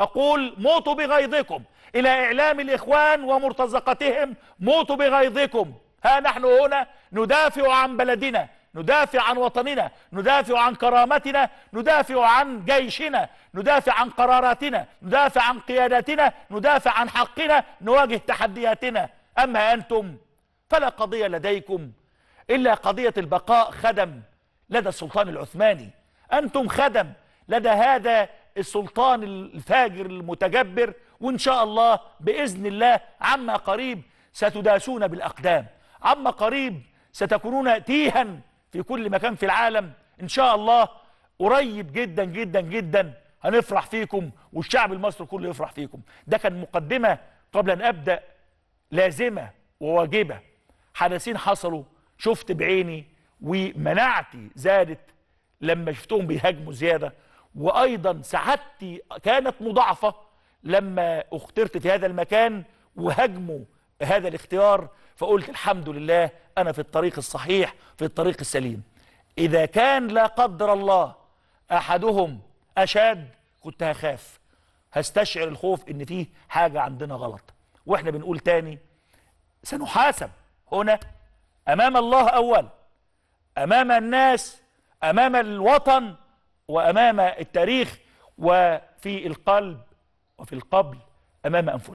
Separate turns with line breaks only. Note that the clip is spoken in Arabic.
أقول موتوا بغيظكم إلى إعلام الإخوان ومرتزقتهم موتوا بغيظكم ها نحن هنا ندافع عن بلدنا ندافع عن وطننا ندافع عن كرامتنا ندافع عن جيشنا ندافع عن قراراتنا ندافع عن قياداتنا ندافع عن حقنا نواجه تحدياتنا أما أنتم فلا قضية لديكم إلا قضية البقاء خدم لدى السلطان العثماني أنتم خدم لدى هذا السلطان الفاجر المتجبر وإن شاء الله بإذن الله عما قريب ستداسون بالأقدام عما قريب ستكونون تيها في كل مكان في العالم إن شاء الله قريب جدا جدا جدا هنفرح فيكم والشعب المصري كله يفرح فيكم ده كان مقدمة قبل أن أبدأ لازمة وواجبة حدثين حصلوا شفت بعيني ومناعتي زادت لما شفتهم بيهاجموا زيادة وايضا سعادتي كانت مضاعفه لما اخترت في هذا المكان وهجموا هذا الاختيار فقلت الحمد لله انا في الطريق الصحيح في الطريق السليم اذا كان لا قدر الله احدهم اشاد كنت هخاف هستشعر الخوف ان فيه حاجه عندنا غلط واحنا بنقول تاني سنحاسب هنا امام الله اول امام الناس امام الوطن وأمام التاريخ وفي القلب وفي القبل أمام أنفسنا